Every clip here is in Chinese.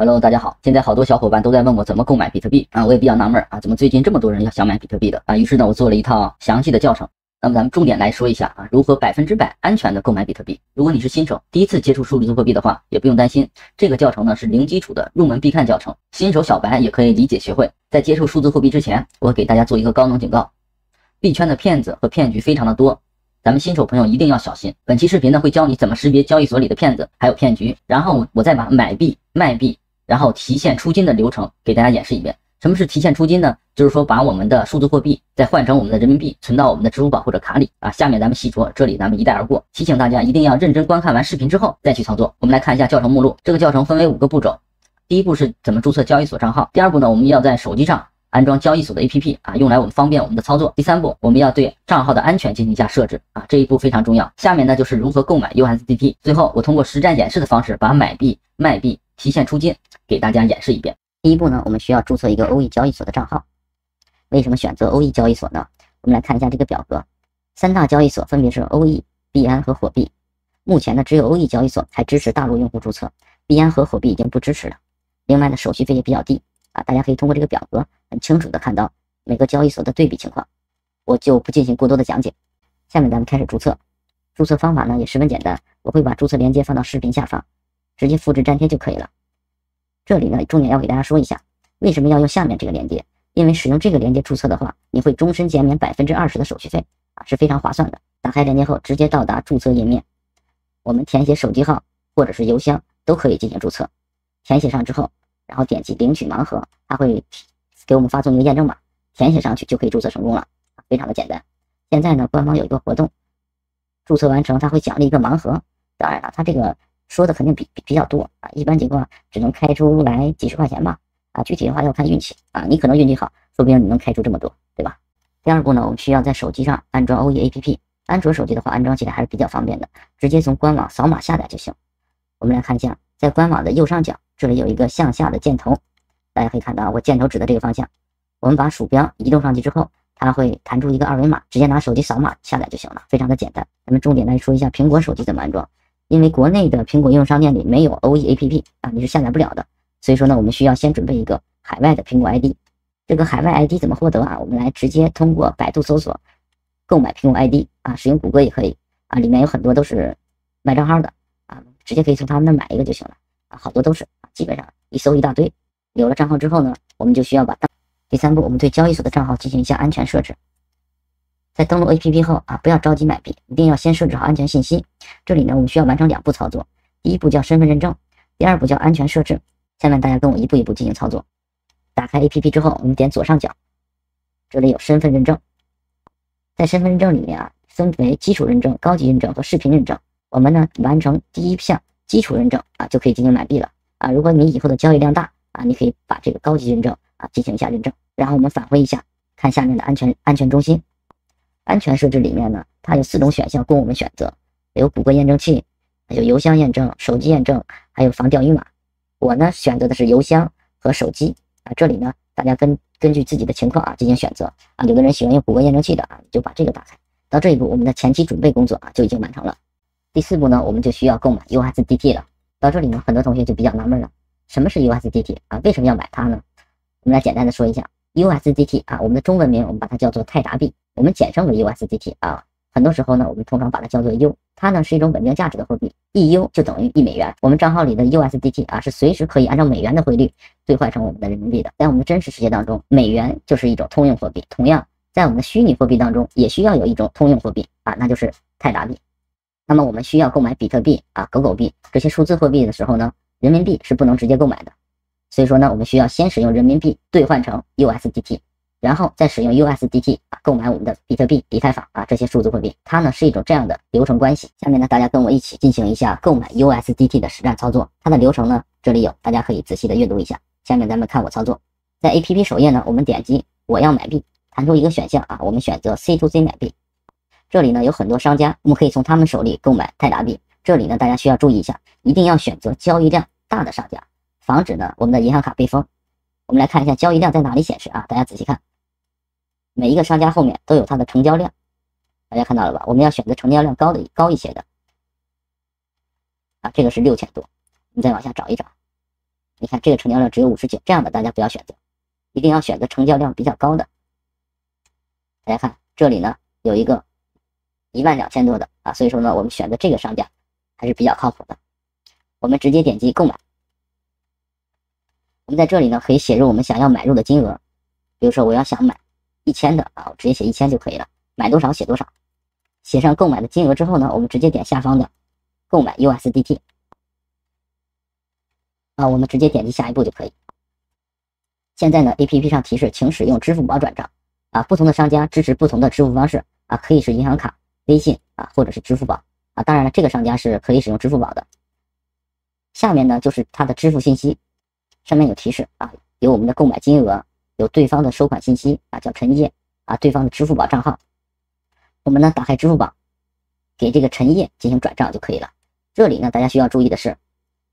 Hello，大家好！现在好多小伙伴都在问我怎么购买比特币啊，我也比较纳闷啊，怎么最近这么多人要想买比特币的啊？于是呢，我做了一套详细的教程。那么咱们重点来说一下啊，如何百分之百安全的购买比特币。如果你是新手，第一次接触数字货币的话，也不用担心。这个教程呢是零基础的入门必看教程，新手小白也可以理解学会。在接触数字货币之前，我给大家做一个高能警告：币圈的骗子和骗局非常的多，咱们新手朋友一定要小心。本期视频呢会教你怎么识别交易所里的骗子还有骗局，然后我再把买币卖币。然后提现出金的流程给大家演示一遍。什么是提现出金呢？就是说把我们的数字货币再换成我们的人民币，存到我们的支付宝或者卡里啊。下面咱们细说，这里咱们一带而过。提醒大家一定要认真观看完视频之后再去操作。我们来看一下教程目录，这个教程分为五个步骤。第一步是怎么注册交易所账号。第二步呢，我们要在手机上安装交易所的 APP 啊，用来我们方便我们的操作。第三步，我们要对账号的安全进行一下设置啊，这一步非常重要。下面呢就是如何购买 USDT。最后，我通过实战演示的方式把买币卖币。提现出金，给大家演示一遍。第一步呢，我们需要注册一个欧易交易所的账号。为什么选择欧易交易所呢？我们来看一下这个表格，三大交易所分别是欧易、币安和火币。目前呢，只有欧易交易所才支持大陆用户注册，币安和火币已经不支持了。另外呢，手续费也比较低啊。大家可以通过这个表格很清楚的看到每个交易所的对比情况，我就不进行过多的讲解。下面咱们开始注册。注册方法呢也十分简单，我会把注册链接放到视频下方。直接复制粘贴就可以了。这里呢，重点要给大家说一下，为什么要用下面这个链接？因为使用这个链接注册的话，你会终身减免百分之二十的手续费啊，是非常划算的。打开链接后，直接到达注册页面，我们填写手机号或者是邮箱都可以进行注册。填写上之后，然后点击领取盲盒，它会给我们发送一个验证码，填写上去就可以注册成功了，非常的简单。现在呢，官方有一个活动，注册完成它会奖励一个盲盒。当然了，它这个。说的肯定比比比较多啊，一般情况只能开出来几十块钱吧，啊，具体的话要看运气啊，你可能运气好，说不定你能开出这么多，对吧？第二步呢，我们需要在手机上安装 OE A P P，安卓手机的话安装起来还是比较方便的，直接从官网扫码下载就行。我们来看一下，在官网的右上角这里有一个向下的箭头，大家可以看到我箭头指的这个方向，我们把鼠标移动上去之后，它会弹出一个二维码，直接拿手机扫码下载就行了，非常的简单。咱们重点来说一下苹果手机怎么安装。因为国内的苹果应用商店里没有 OE APP 啊，你是下载不了的。所以说呢，我们需要先准备一个海外的苹果 ID。这个海外 ID 怎么获得啊？我们来直接通过百度搜索购买苹果 ID 啊，使用谷歌也可以啊。里面有很多都是卖账号的啊，直接可以从他们那买一个就行了啊。好多都是啊，基本上一搜一大堆。有了账号之后呢，我们就需要把第三步，我们对交易所的账号进行一下安全设置。在登录 APP 后啊，不要着急买币，一定要先设置好安全信息。这里呢，我们需要完成两步操作，第一步叫身份认证，第二步叫安全设置。下面大家跟我一步一步进行操作。打开 APP 之后，我们点左上角，这里有身份认证。在身份证里面啊，分为基础认证、高级认证和视频认证。我们呢，完成第一项基础认证啊，就可以进行买币了啊。如果你以后的交易量大啊，你可以把这个高级认证啊进行一下认证。然后我们返回一下，看下面的安全安全中心。安全设置里面呢，它有四种选项供我们选择，有谷歌验证器，有邮箱验证、手机验证，还有防钓鱼码。我呢选择的是邮箱和手机啊。这里呢，大家根根据自己的情况啊进行选择啊。有的人喜欢用谷歌验证器的啊，就把这个打开。到这一步，我们的前期准备工作啊就已经完成了。第四步呢，我们就需要购买 USDT 了。到这里呢，很多同学就比较纳闷了，什么是 USDT 啊？为什么要买它呢？我们来简单的说一下 USDT 啊，我们的中文名我们把它叫做泰达币。我们简称为 USDT 啊，很多时候呢，我们通常把它叫做 U，它呢是一种稳定价值的货币，一 U 就等于一美元。我们账号里的 USDT 啊是随时可以按照美元的汇率兑换成我们的人民币的。在我们真实世界当中，美元就是一种通用货币，同样在我们的虚拟货币当中也需要有一种通用货币啊，那就是泰达币。那么我们需要购买比特币啊、狗狗币这些数字货币的时候呢，人民币是不能直接购买的，所以说呢，我们需要先使用人民币兑换成 USDT。然后再使用 USDT 啊购买我们的比特币、以太坊啊这些数字货币，它呢是一种这样的流程关系。下面呢大家跟我一起进行一下购买 USDT 的实战操作，它的流程呢这里有，大家可以仔细的阅读一下。下面咱们看我操作，在 APP 首页呢我们点击我要买币，弹出一个选项啊，我们选择 C to C 买币。这里呢有很多商家，我们可以从他们手里购买泰达币。这里呢大家需要注意一下，一定要选择交易量大的商家，防止呢我们的银行卡被封。我们来看一下交易量在哪里显示啊？大家仔细看，每一个商家后面都有它的成交量，大家看到了吧？我们要选择成交量高的高一些的啊，这个是六千多，你再往下找一找，你看这个成交量只有五十九，这样的大家不要选择，一定要选择成交量比较高的。大家看这里呢有一个一万两千多的啊，所以说呢我们选择这个商家还是比较靠谱的。我们直接点击购买。我们在这里呢，可以写入我们想要买入的金额，比如说我要想买一千的啊，我直接写一千就可以了。买多少写多少，写上购买的金额之后呢，我们直接点下方的“购买 USDT” 啊，我们直接点击下一步就可以。现在呢，APP 上提示请使用支付宝转账啊，不同的商家支持不同的支付方式啊，可以是银行卡、微信啊，或者是支付宝啊。当然了，这个商家是可以使用支付宝的。下面呢就是它的支付信息。上面有提示啊，有我们的购买金额，有对方的收款信息啊，叫陈烨啊，对方的支付宝账号。我们呢，打开支付宝，给这个陈烨进行转账就可以了。这里呢，大家需要注意的是，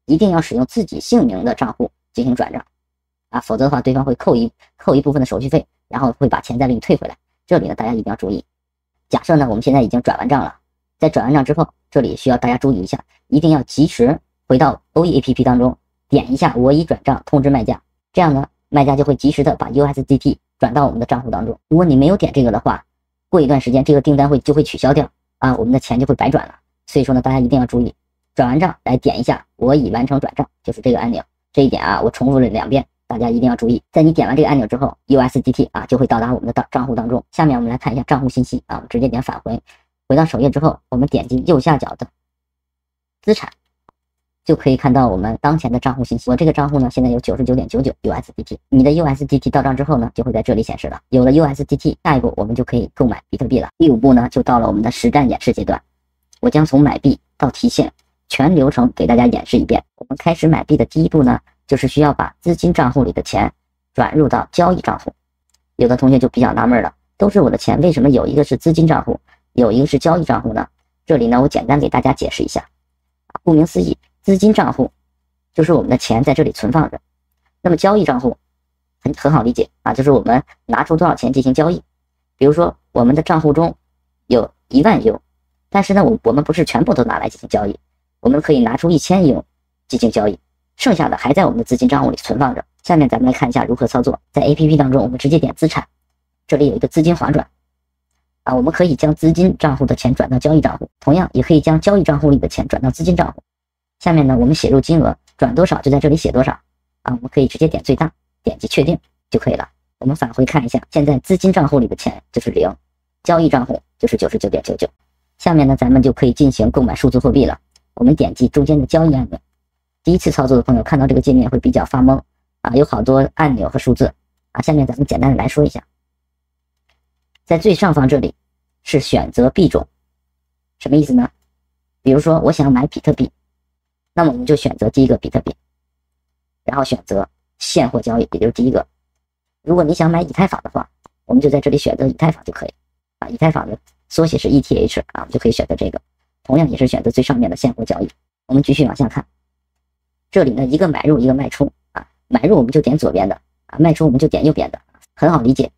一定要使用自己姓名的账户进行转账啊，否则的话，对方会扣一扣一部分的手续费，然后会把钱再给你退回来。这里呢，大家一定要注意。假设呢，我们现在已经转完账了，在转完账之后，这里需要大家注意一下，一定要及时回到 OE APP 当中。点一下我已转账通知卖家，这样呢，卖家就会及时的把 USDT 转到我们的账户当中。如果你没有点这个的话，过一段时间这个订单会就会取消掉啊，我们的钱就会白转了。所以说呢，大家一定要注意，转完账来点一下我已完成转账，就是这个按钮。这一点啊，我重复了两遍，大家一定要注意。在你点完这个按钮之后，USDT 啊就会到达我们的账账户当中。下面我们来看一下账户信息啊，我们直接点返回，回到首页之后，我们点击右下角的资产。就可以看到我们当前的账户信息。我这个账户呢，现在有九十九点九九 USDT。你的 USDT 到账之后呢，就会在这里显示了。有了 USDT，下一步我们就可以购买比特币了。第五步呢，就到了我们的实战演示阶段。我将从买币到提现全流程给大家演示一遍。我们开始买币的第一步呢，就是需要把资金账户里的钱转入到交易账户。有的同学就比较纳闷了：都是我的钱，为什么有一个是资金账户，有一个是交易账户呢？这里呢，我简单给大家解释一下。顾名思义。资金账户就是我们的钱在这里存放着，那么交易账户很很好理解啊，就是我们拿出多少钱进行交易。比如说我们的账户中有一万 U，但是呢，我我们不是全部都拿来进行交易，我们可以拿出一千 U 进行交易，剩下的还在我们的资金账户里存放着。下面咱们来看一下如何操作，在 APP 当中，我们直接点资产，这里有一个资金划转啊，我们可以将资金账户的钱转到交易账户，同样也可以将交易账户里的钱转到资金账户。下面呢，我们写入金额，转多少就在这里写多少啊！我们可以直接点最大，点击确定就可以了。我们返回看一下，现在资金账户里的钱就是零，交易账户就是九十九点九九。下面呢，咱们就可以进行购买数字货币了。我们点击中间的交易按钮。第一次操作的朋友看到这个界面会比较发懵啊，有好多按钮和数字啊。下面咱们简单的来说一下，在最上方这里是选择币种，什么意思呢？比如说我想买比特币。那么我们就选择第一个比特币，然后选择现货交易，也就是第一个。如果你想买以太坊的话，我们就在这里选择以太坊就可以啊。以太坊的缩写是 ETH 啊，我们就可以选择这个。同样也是选择最上面的现货交易。我们继续往下看，这里呢一个买入一个卖出啊，买入我们就点左边的啊，卖出我们就点右边的，很好理解。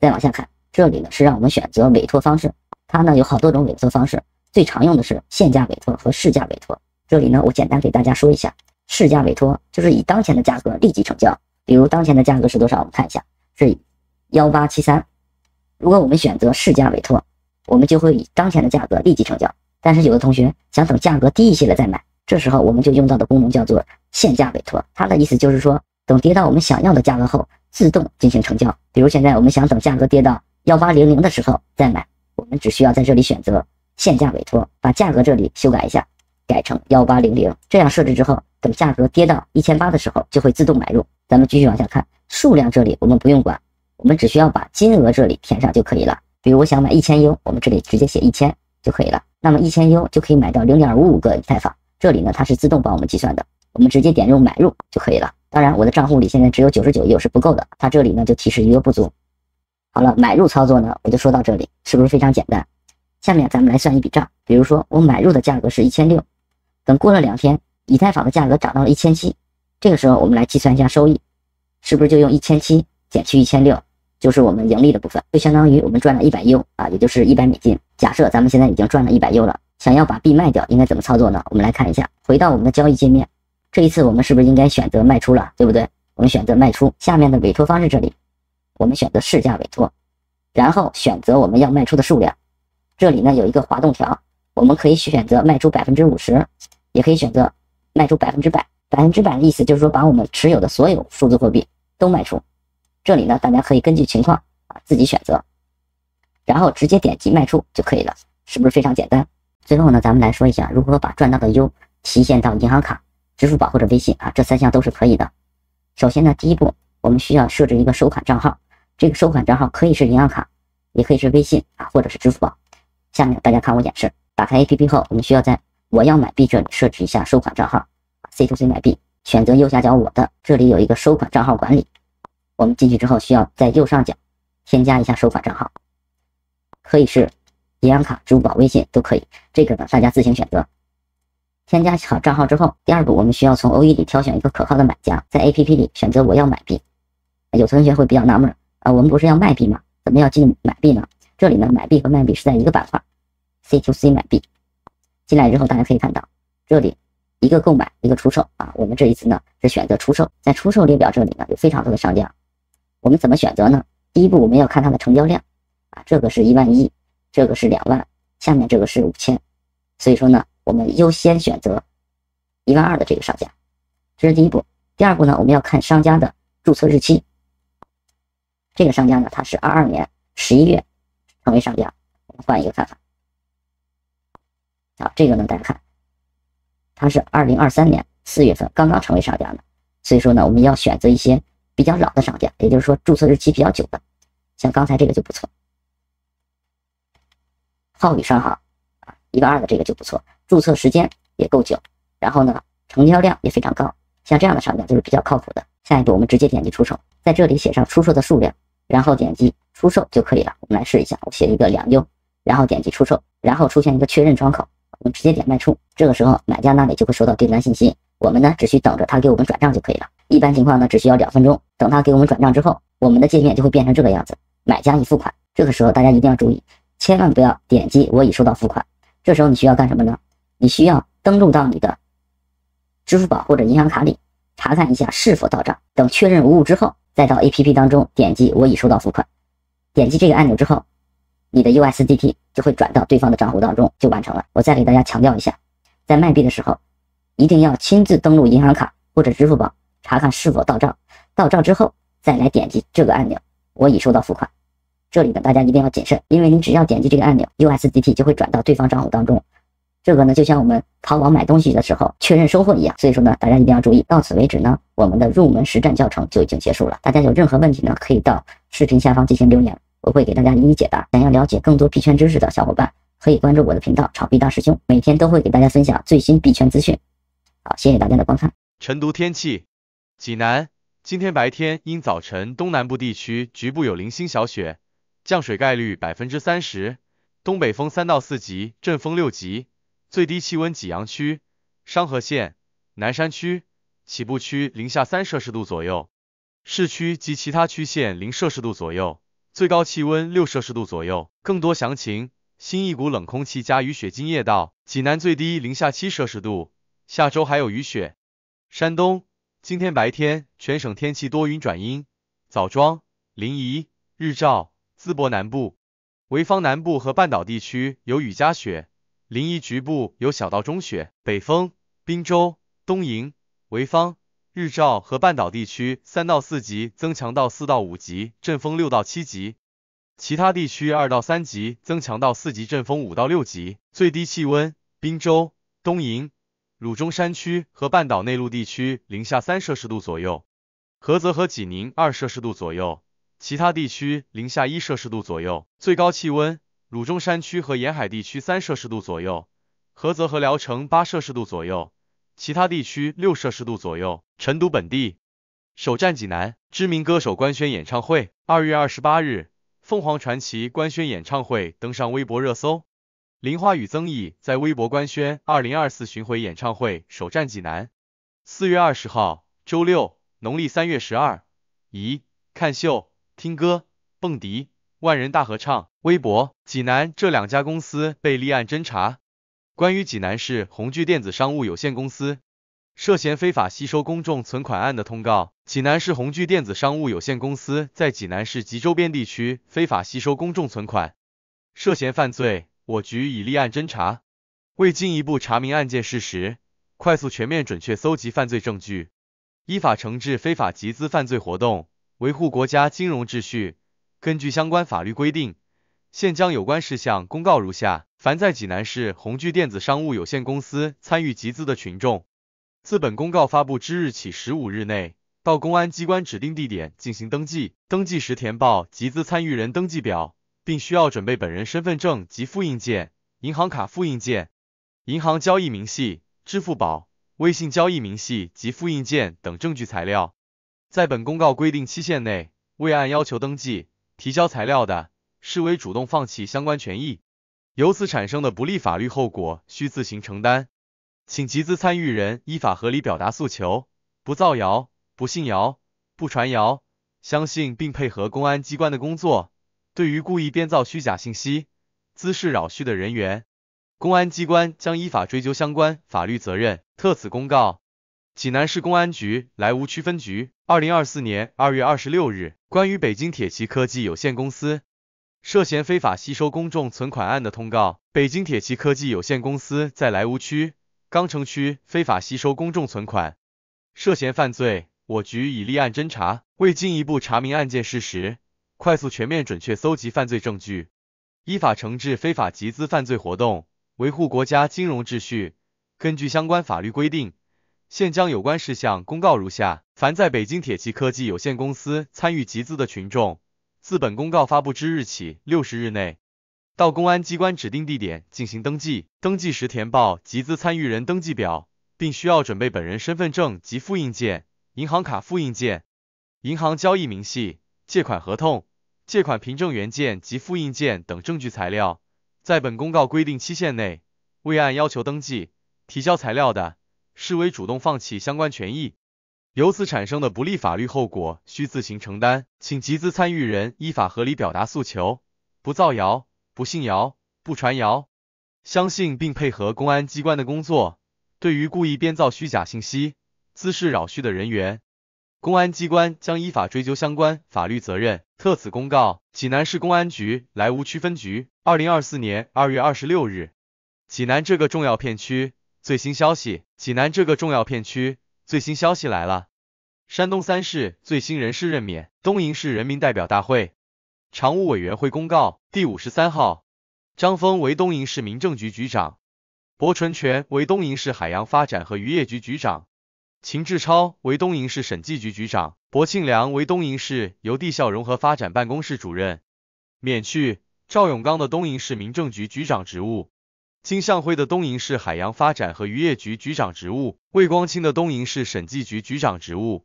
再往下看，这里呢是让我们选择委托方式，它呢有好多种委托方式，最常用的是现价委托和市价委托。这里呢，我简单给大家说一下市价委托，就是以当前的价格立即成交。比如当前的价格是多少？我们看一下是幺八七三。如果我们选择市价委托，我们就会以当前的价格立即成交。但是有的同学想等价格低一些了再买，这时候我们就用到的功能叫做限价委托。它的意思就是说，等跌到我们想要的价格后，自动进行成交。比如现在我们想等价格跌到幺八零零的时候再买，我们只需要在这里选择限价委托，把价格这里修改一下。改成幺八零零，这样设置之后，等价格跌到一千八的时候，就会自动买入。咱们继续往下看，数量这里我们不用管，我们只需要把金额这里填上就可以了。比如我想买一千 U，我们这里直接写一千就可以了。那么一千 U 就可以买到零点五五个以太坊，这里呢它是自动帮我们计算的，我们直接点入买入就可以了。当然，我的账户里现在只有九十九 U 是不够的，它这里呢就提示余额不足。好了，买入操作呢我就说到这里，是不是非常简单？下面咱们来算一笔账，比如说我买入的价格是一千六。等过了两天，以太坊的价格涨到了一千七，这个时候我们来计算一下收益，是不是就用一千七减去一千六，就是我们盈利的部分，就相当于我们赚了一百 U 啊，也就是一百美金。假设咱们现在已经赚了一百 U 了，想要把币卖掉，应该怎么操作呢？我们来看一下，回到我们的交易界面，这一次我们是不是应该选择卖出了，对不对？我们选择卖出，下面的委托方式这里，我们选择市价委托，然后选择我们要卖出的数量，这里呢有一个滑动条，我们可以选择卖出百分之五十。也可以选择卖出百分之百，百分之百的意思就是说把我们持有的所有数字货币都卖出。这里呢，大家可以根据情况啊自己选择，然后直接点击卖出就可以了，是不是非常简单？最后呢，咱们来说一下如何把赚到的 U 提现到银行卡、支付宝或者微信啊，这三项都是可以的。首先呢，第一步我们需要设置一个收款账号，这个收款账号可以是银行卡，也可以是微信啊，或者是支付宝。下面大家看我演示，打开 APP 后，我们需要在我要买币，这里设置一下收款账号。C to C 买币，选择右下角我的，这里有一个收款账号管理。我们进去之后，需要在右上角添加一下收款账号，可以是银行卡、支付宝、微信都可以，这个呢大家自行选择。添加好账号之后，第二步我们需要从 O E 里挑选一个可靠的买家，在 A P P 里选择我要买币。有同学会比较纳闷啊，我们不是要卖币吗？怎么要进买币呢？这里呢买币和卖币是在一个板块，C to C 买币。进来之后，大家可以看到，这里一个购买，一个出售啊。我们这一次呢是选择出售，在出售列表这里呢有非常多的商家，我们怎么选择呢？第一步，我们要看它的成交量啊，这个是一万一，这个是两万，下面这个是五千，所以说呢，我们优先选择一万二的这个商家，这是第一步。第二步呢，我们要看商家的注册日期，这个商家呢他是二二年十一月成为商家，我们换一个看法。好，这个呢，大家看，它是二零二三年四月份刚刚成为商家的，所以说呢，我们要选择一些比较老的商家，也就是说注册日期比较久的，像刚才这个就不错，浩宇商行啊，一万二的这个就不错，注册时间也够久，然后呢，成交量也非常高，像这样的商家就是比较靠谱的。下一步我们直接点击出售，在这里写上出售的数量，然后点击出售就可以了。我们来试一下，我写一个两优，然后点击出售，然后出现一个确认窗口。我们直接点卖出，这个时候买家那里就会收到订单信息，我们呢只需等着他给我们转账就可以了。一般情况呢只需要两分钟，等他给我们转账之后，我们的界面就会变成这个样子。买家已付款，这个时候大家一定要注意，千万不要点击我已收到付款。这时候你需要干什么呢？你需要登录到你的支付宝或者银行卡里查看一下是否到账。等确认无误之后，再到 APP 当中点击我已收到付款。点击这个按钮之后。你的 USDT 就会转到对方的账户当中，就完成了。我再给大家强调一下，在卖币的时候，一定要亲自登录银行卡或者支付宝查看是否到账。到账之后，再来点击这个按钮，我已收到付款。这里呢，大家一定要谨慎，因为你只要点击这个按钮，USDT 就会转到对方账户当中。这个呢，就像我们淘宝买东西的时候确认收货一样。所以说呢，大家一定要注意。到此为止呢，我们的入门实战教程就已经结束了。大家有任何问题呢，可以到视频下方进行留言。我会给大家一一解答。想要了解更多币圈知识的小伙伴，可以关注我的频道“炒币大师兄”，每天都会给大家分享最新币圈资讯。好，谢谢大家的观看。晨读天气，济南今天白天因早晨东南部地区局部有零星小雪，降水概率百分之三十，东北风三到四级，阵风六级，最低气温济阳区、商河县、南山区、起步区零下三摄氏度左右，市区及其他区县零摄氏度左右。最高气温六摄氏度左右。更多详情，新一股冷空气加雨雪今夜到，济南最低零下七摄氏度，下周还有雨雪。山东今天白天全省天气多云转阴，枣庄、临沂、日照、淄博南部、潍坊南部和半岛地区有雨夹雪，临沂局部有小到中雪。北风，滨州、东营、潍坊。日照和半岛地区三到四级增强到四到五级，阵风六到七级；其他地区二到三级增强到四级，阵风五到六级。最低气温，滨州、东营、鲁中山区和半岛内陆地区零下三摄氏度左右，菏泽和济宁二摄氏度左右，其他地区零下一摄氏度左右。最高气温，鲁中山区和沿海地区三摄氏度左右，菏泽和聊城八摄氏度左右。其他地区六摄氏度左右。成都本地，首站济南，知名歌手官宣演唱会。二月二十八日，凤凰传奇官宣演唱会登上微博热搜。林花雨、曾毅在微博官宣二零二四巡回演唱会首站济南。四月二十号，周六，农历三月十二。咦，看秀、听歌、蹦迪、万人大合唱。微博，济南这两家公司被立案侦查。关于济南市红聚电子商务有限公司涉嫌非法吸收公众存款案的通告：济南市红聚电子商务有限公司在济南市及周边地区非法吸收公众存款，涉嫌犯罪，我局已立案侦查。为进一步查明案件事实，快速全面准确搜集犯罪证据，依法惩治非法集资犯罪活动，维护国家金融秩序，根据相关法律规定。现将有关事项公告如下：凡在济南市鸿聚电子商务有限公司参与集资的群众，自本公告发布之日起十五日内，到公安机关指定地点进行登记。登记时填报集资参与人登记表，并需要准备本人身份证及复印件、银行卡复印件、银行交易明细、支付宝、微信交易明细及复印件等证据材料。在本公告规定期限内未按要求登记提交材料的，视为主动放弃相关权益，由此产生的不利法律后果需自行承担。请集资参与人依法合理表达诉求，不造谣、不信谣、不传谣，相信并配合公安机关的工作。对于故意编造虚假信息、滋事扰序的人员，公安机关将依法追究相关法律责任。特此公告。济南市公安局莱芜区分局，二零二四年二月二十六日，关于北京铁骑科技有限公司。涉嫌非法吸收公众存款案的通告：北京铁骑科技有限公司在莱芜区、钢城区非法吸收公众存款，涉嫌犯罪，我局已立案侦查。为进一步查明案件事实，快速全面准确搜集犯罪证据，依法惩治非法集资犯罪活动，维护国家金融秩序，根据相关法律规定，现将有关事项公告如下：凡在北京铁骑科技有限公司参与集资的群众，自本公告发布之日起六十日内，到公安机关指定地点进行登记。登记时填报集资参与人登记表，并需要准备本人身份证及复印件、银行卡复印件、银行交易明细、借款合同、借款凭证原件及复印件等证据材料。在本公告规定期限内未按要求登记提交材料的，视为主动放弃相关权益。由此产生的不利法律后果需自行承担，请集资参与人依法合理表达诉求，不造谣、不信谣、不传谣，相信并配合公安机关的工作。对于故意编造虚假信息、滋事扰序的人员，公安机关将依法追究相关法律责任。特此公告。济南市公安局莱芜区分局，二零二四年二月二十六日。济南这个重要片区最新消息，济南这个重要片区。最新消息来了，山东三市最新人事任免。东营市人民代表大会常务委员会公告第五十三号：张峰为东营市民政局局长，薄纯全为东营市海洋发展和渔业局局长，秦志超为东营市审计局局长，薄庆良为东营市邮递校融合发展办公室主任，免去赵永刚的东营市民政局局长职务。金向辉的东营市海洋发展和渔业局局长职务，魏光清的东营市审计局局长职务，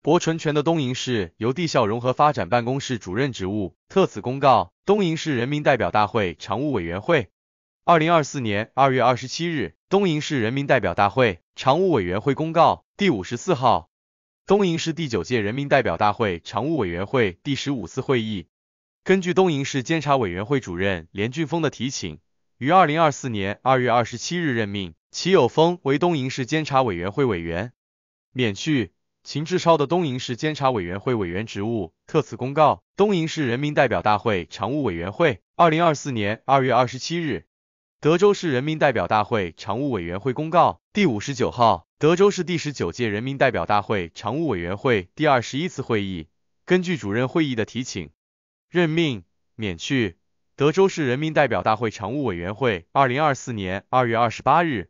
薄纯全的东营市由地校融合发展办公室主任职务。特此公告。东营市人民代表大会常务委员会。二零二四年二月二十七日，东营市人民代表大会常务委员会公告第五十四号。东营市第九届人民代表大会常务委员会第十五次会议，根据东营市监察委员会主任连俊峰的提请。于二零二四年二月二十七日任命齐友峰为东营市监察委员会委员，免去秦志超的东营市监察委员会委员职务。特此公告。东营市人民代表大会常务委员会二零二四年二月二十七日。德州市人民代表大会常务委员会公告第五十九号。德州市第十九届人民代表大会常务委员会第二十一次会议根据主任会议的提请，任命、免去。德州市人民代表大会常务委员会二零二四年二月二十八日，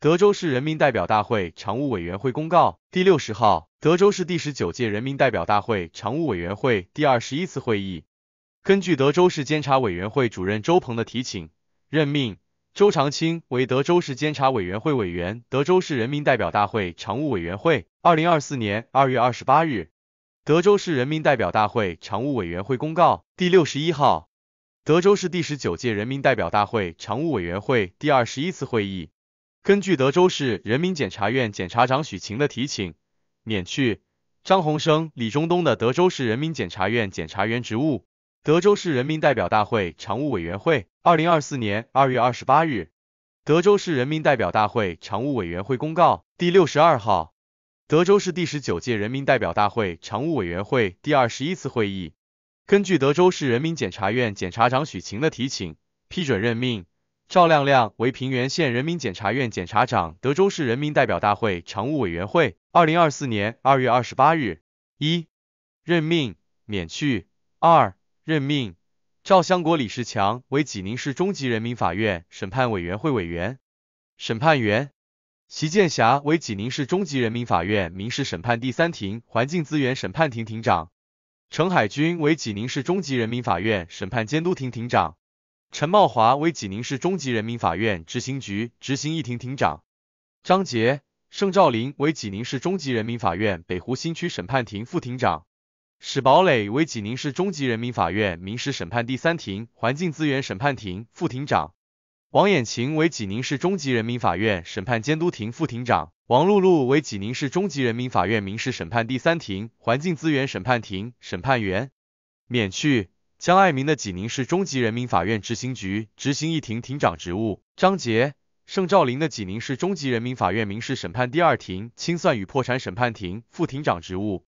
德州市人民代表大会常务委员会公告第六十号，德州市第十九届人民代表大会常务委员会第二十一次会议根据德州市监察委员会主任周鹏的提请，任命周长青为德州市监察委员会委员。德州市人民代表大会常务委员会二零二四年二月二十八日，德州市人民代表大会常务委员会公告第六十一号。德州市第十九届人民代表大会常务委员会第二十一次会议，根据德州市人民检察院检察长许晴的提请，免去张洪生、李中东的德州市人民检察院检察员职务。德州市人民代表大会常务委员会二零二四年二月二十八日，德州市人民代表大会常务委员会公告第六十二号，德州市第十九届人民代表大会常务委员会第二十一次会议。根据德州市人民检察院检察长许晴的提请，批准任命赵亮亮为平原县人民检察院检察长。德州市人民代表大会常务委员会，二零二四年二月二十八日，一、任命、免去；二、任命赵相国、李世强为济宁市中级人民法院审判委员会委员、审判员；席建霞为济宁市中级人民法院民事审判第三庭环境资源审判庭庭长。陈海军为济宁市中级人民法院审判监督庭庭长，陈茂华为济宁市中级人民法院执行局执行一庭庭长，张杰、盛兆林为济宁市中级人民法院北湖新区审判庭副庭长，史堡垒为济宁市中级人民法院民事审判第三庭环境资源审判庭副庭长。王衍琴为济宁市中级人民法院审判监督庭副庭长，王露露为济宁市中级人民法院民事审判第三庭环境资源审判庭审判员。免去姜爱民的济宁市中级人民法院执行局执行一庭庭长职务。张杰、盛兆林的济宁市中级人民法院民事审判第二庭清算与破产审判庭副庭长职务。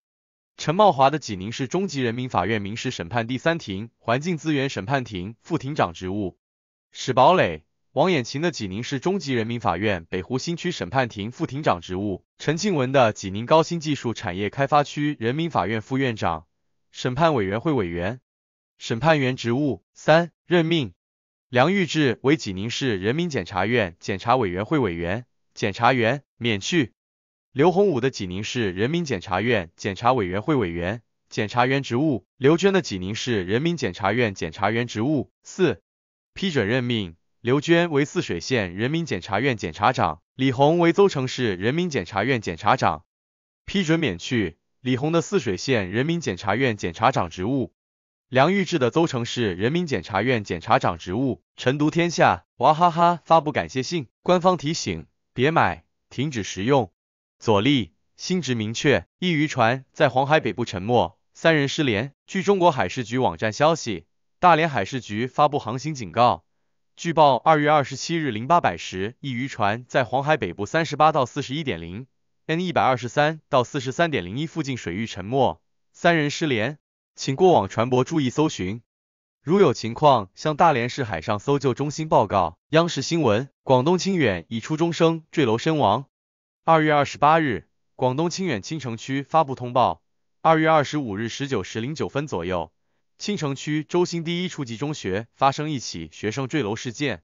陈茂华的济宁市中级人民法院民事审判第三庭环境资源审判庭副庭长职务。史堡垒。王衍琴的济宁市中级人民法院北湖新区审判庭副庭长职务，陈庆文的济宁高新技术产业开发区人民法院副院长、审判委员会委员、审判员职务。三、任命梁玉志为济宁市人民检察院检察委员会委员、检察员，免去刘洪武的济宁市人民检察院检察委员会委员、检察员职务，刘娟的济宁市人民检察院检察员职务。四、批准任命。刘娟为泗水县人民检察院检察长，李红为邹城市人民检察院检察长，批准免去李红的泗水县人民检察院检察长职务，梁玉志的邹城市人民检察院检察长职务。晨读天下，娃哈哈发布感谢信，官方提醒别买，停止食用。左立新职明确，一渔船在黄海北部沉没，三人失联。据中国海事局网站消息，大连海事局发布航行警告。据报，二月二十七日零八百时，一渔船在黄海北部三十八到四十一点零，N 一百二十三到四十三点零一附近水域沉没，三人失联，请过往船舶注意搜寻，如有情况向大连市海上搜救中心报告。央视新闻，广东清远一初中生坠楼身亡。二月二十八日，广东清远清城区发布通报，二月二十五日十九时零九分左右。青城区周兴第一初级中学发生一起学生坠楼事件，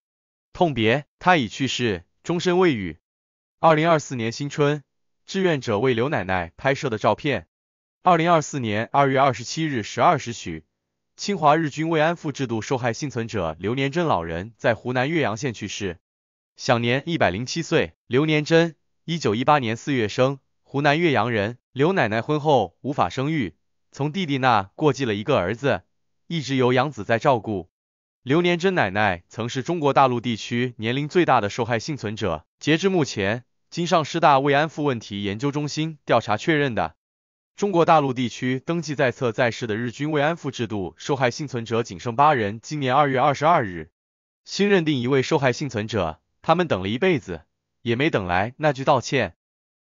痛别，他已去世，终身未语。二零二四年新春，志愿者为刘奶奶拍摄的照片。二零二四年二月二十七日十二时许，侵华日军慰安妇制度受害幸存者刘年珍老人在湖南岳阳县去世，享年一百零七岁。刘年珍，一九一八年四月生，湖南岳阳人。刘奶奶婚后无法生育，从弟弟那过继了一个儿子。一直由杨子在照顾。刘年珍奶奶曾是中国大陆地区年龄最大的受害幸存者。截至目前，经上师大慰安妇问题研究中心调查确认的中国大陆地区登记在册在世的日军慰安妇制度受害幸存者仅剩八人。今年二月二十二日，新认定一位受害幸存者。他们等了一辈子，也没等来那句道歉。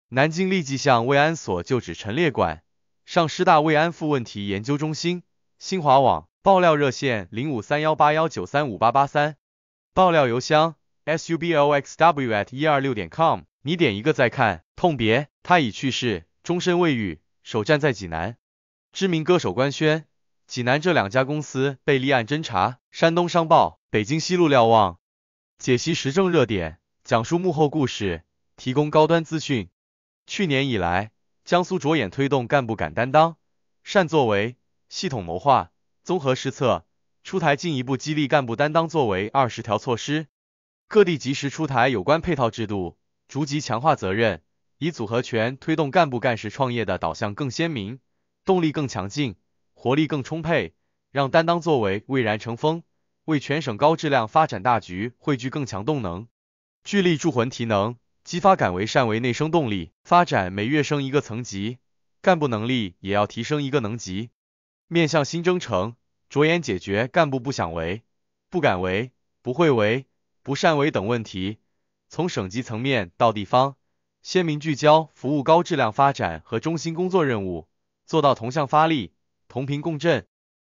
南京立即向慰安所旧址陈列馆、上师大慰安妇问题研究中心、新华网。爆料热线零五三幺八幺九三五八八三，爆料邮箱 s u b l x w at 一二六点 com。你点一个再看。痛别，他已去世，终身未愈。首站在济南，知名歌手官宣。济南这两家公司被立案侦查。山东商报，北京西路瞭望，解析时政热点，讲述幕后故事，提供高端资讯。去年以来，江苏着眼推动干部敢担当、善作为，系统谋划。综合施策，出台进一步激励干部担当作为二十条措施，各地及时出台有关配套制度，逐级强化责任，以组合拳推动干部干事创业的导向更鲜明，动力更强劲，活力更充沛，让担当作为蔚然成风，为全省高质量发展大局汇聚更强动能。聚力铸魂提能，激发敢为善为内生动力。发展每月升一个层级，干部能力也要提升一个能级。面向新征程，着眼解决干部不想为、不敢为、不会为、不善为等问题，从省级层面到地方，鲜明聚焦服务高质量发展和中心工作任务，做到同向发力、同频共振。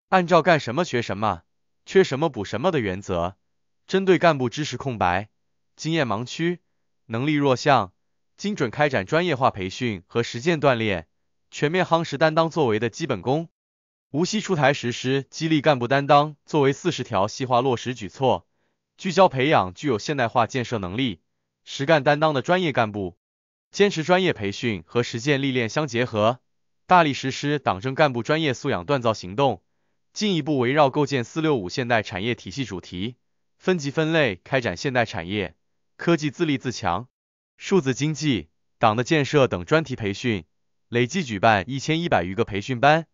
按照“干什么学什么、缺什么补什么”的原则，针对干部知识空白、经验盲区、能力弱项，精准开展专业化培训和实践锻炼，全面夯实担当作为的基本功。无锡出台实施激励干部担当作为四十条细化落实举措，聚焦培养具有现代化建设能力、实干担当的专业干部，坚持专业培训和实践历练相结合，大力实施党政干部专业素养锻造行动，进一步围绕构建“四六五”现代产业体系主题，分级分类开展现代产业、科技自立自强、数字经济、党的建设等专题培训，累计举办一千一百余个培训班。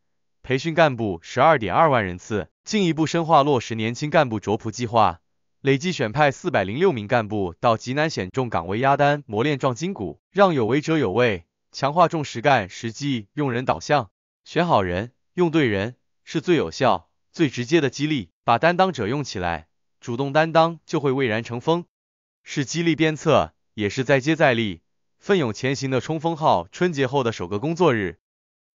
培训干部十二点二万人次，进一步深化落实年轻干部卓普计划，累计选派四百零六名干部到极难险重岗位压单，磨练壮筋骨，让有为者有位，强化重实干、实际用人导向，选好人、用对人是最有效、最直接的激励，把担当者用起来，主动担当就会蔚然成风，是激励鞭策，也是再接再厉、奋勇前行的冲锋号。春节后的首个工作日。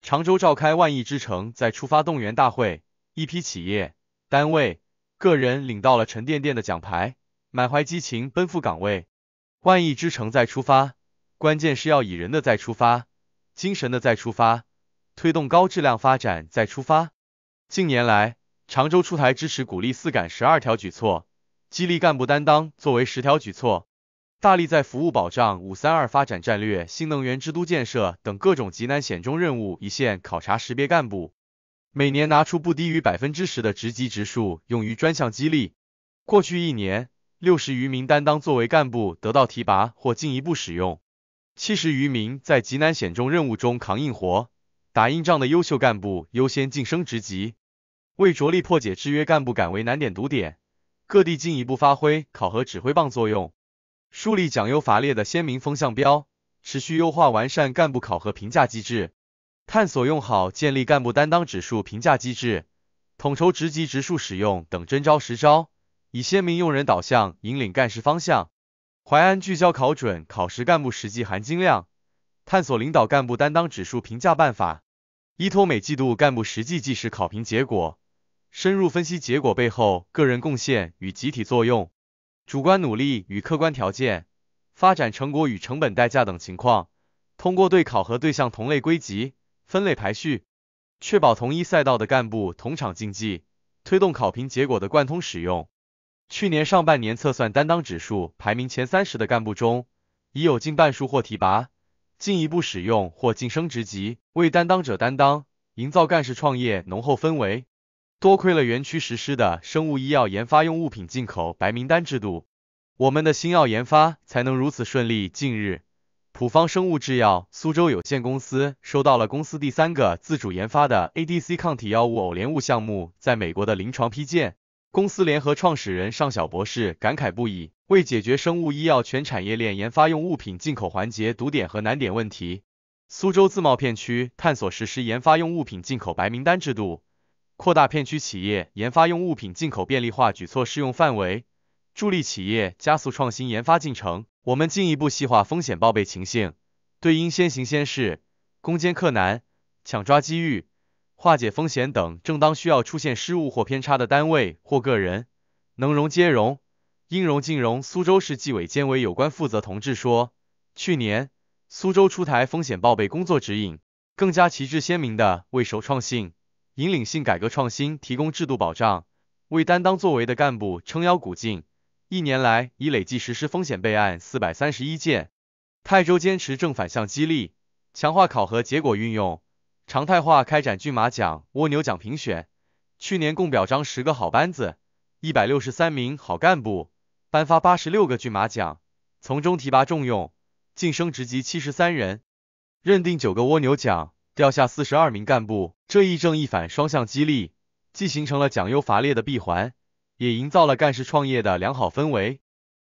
常州召开万亿之城再出发动员大会，一批企业、单位、个人领到了沉甸甸的奖牌，满怀激情奔赴岗位。万亿之城再出发，关键是要以人的再出发、精神的再出发，推动高质量发展再出发。近年来，常州出台支持鼓励四敢十二条举措，激励干部担当作为十条举措。大力在服务保障“五三二”发展战略、新能源之都建设等各种极难险中任务一线考察识别干部，每年拿出不低于百分之十的职级职数用于专项激励。过去一年，六十余名担当作为干部得到提拔或进一步使用，七十余名在极难险中任务中扛硬活、打硬仗的优秀干部优先晋升职级。为着力破解制约干部敢为难点堵点，各地进一步发挥考核指挥棒作用。树立讲优罚劣的鲜明风向标，持续优化完善干部考核评价机制，探索用好建立干部担当指数评价机制，统筹职级职数使用等真招实招，以鲜明用人导向引领干事方向。淮安聚焦考准考实干部实际含金量，探索领导干部担当指数评价办法，依托每季度干部实际计时考评结果，深入分析结果背后个人贡献与集体作用。主观努力与客观条件、发展成果与成本代价等情况，通过对考核对象同类归集、分类排序，确保同一赛道的干部同场竞技，推动考评结果的贯通使用。去年上半年测算担当指数排名前三十的干部中，已有近半数获提拔，进一步使用或晋升职级，为担当者担当，营造干事创业浓厚氛围。多亏了园区实施的生物医药研发用物品进口白名单制度，我们的新药研发才能如此顺利。近日，普方生物制药苏州有限公司收到了公司第三个自主研发的 ADC 抗体药物偶联物项目在美国的临床批件。公司联合创始人尚小博士感慨不已。为解决生物医药全产业链研发用物品进口环节堵点和难点问题，苏州自贸片区探索实施研发用物品进口白名单制度。扩大片区企业研发用物品进口便利化举措适用范围，助力企业加速创新研发进程。我们进一步细化风险报备情形，对应先行先试、攻坚克难、抢抓机遇、化解风险等正当需要出现失误或偏差的单位或个人，能容兼容，应容尽容。苏州市纪委监委有关负责同志说，去年苏州出台风险报备工作指引，更加旗帜鲜明地为首创性。引领性改革创新提供制度保障，为担当作为的干部撑腰鼓劲。一年来，已累计实施风险备案四百三十一件。泰州坚持正反向激励，强化考核结果运用，常态化开展骏马奖、蜗牛奖评选。去年共表彰十个好班子、一百六十三名好干部，颁发八十六个骏马奖，从中提拔重用、晋升职级七十三人，认定九个蜗牛奖。调下四十二名干部，这一正一反双向激励，既形成了奖优罚劣的闭环，也营造了干事创业的良好氛围。